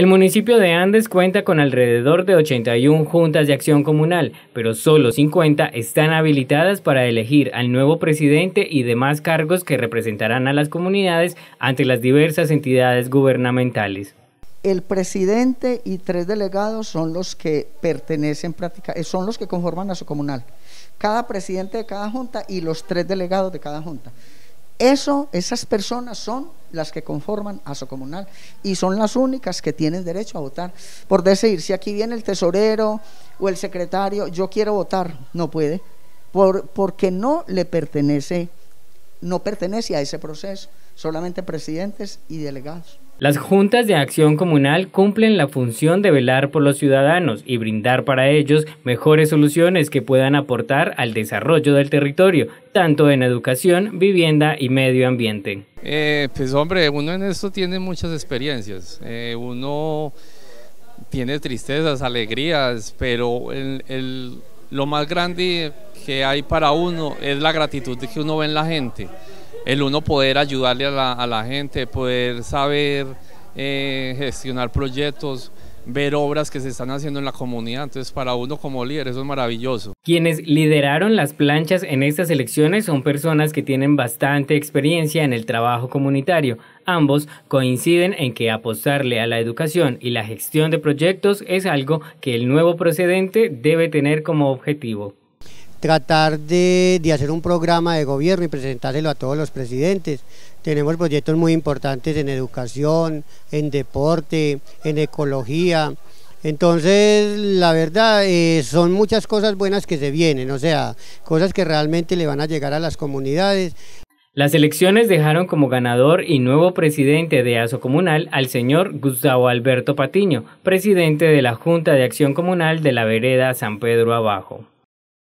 El municipio de Andes cuenta con alrededor de 81 juntas de acción comunal, pero solo 50 están habilitadas para elegir al nuevo presidente y demás cargos que representarán a las comunidades ante las diversas entidades gubernamentales. El presidente y tres delegados son los que pertenecen eh, son los que conforman a su comunal. Cada presidente de cada junta y los tres delegados de cada junta. Eso, esas personas son las que conforman a su comunal y son las únicas que tienen derecho a votar. Por decir, si aquí viene el tesorero o el secretario, yo quiero votar, no puede, porque no le pertenece, no pertenece a ese proceso, solamente presidentes y delegados. Las juntas de acción comunal cumplen la función de velar por los ciudadanos y brindar para ellos mejores soluciones que puedan aportar al desarrollo del territorio, tanto en educación, vivienda y medio ambiente. Eh, pues hombre, uno en esto tiene muchas experiencias. Eh, uno tiene tristezas, alegrías, pero lo más grande que hay para uno es la gratitud que uno ve en la gente el uno poder ayudarle a la, gente, poder saber eh, gestionar proyectos, ver obras que se están haciendo en la comunidad. Entonces, para uno como líder, eso es maravilloso. Quienes lideraron las planchas en estas elecciones son personas que tienen bastante experiencia en el trabajo comunitario. Ambos coinciden en que apostarle a la educación y la gestión de proyectos es algo que el nuevo procedente debe tener como objetivo tratar de, hacer un programa de gobierno y presentárselo a todos los presidentes. Tenemos proyectos muy importantes en educación, en deporte, en ecología. Entonces, la verdad, eh, son muchas cosas buenas que se vienen, o sea, cosas que realmente le van a llegar a las comunidades. Las elecciones dejaron como ganador y nuevo presidente de ASO Comunal al señor Gustavo Alberto Patiño, presidente de la Junta de Acción Comunal de la Vereda San Pedro Abajo.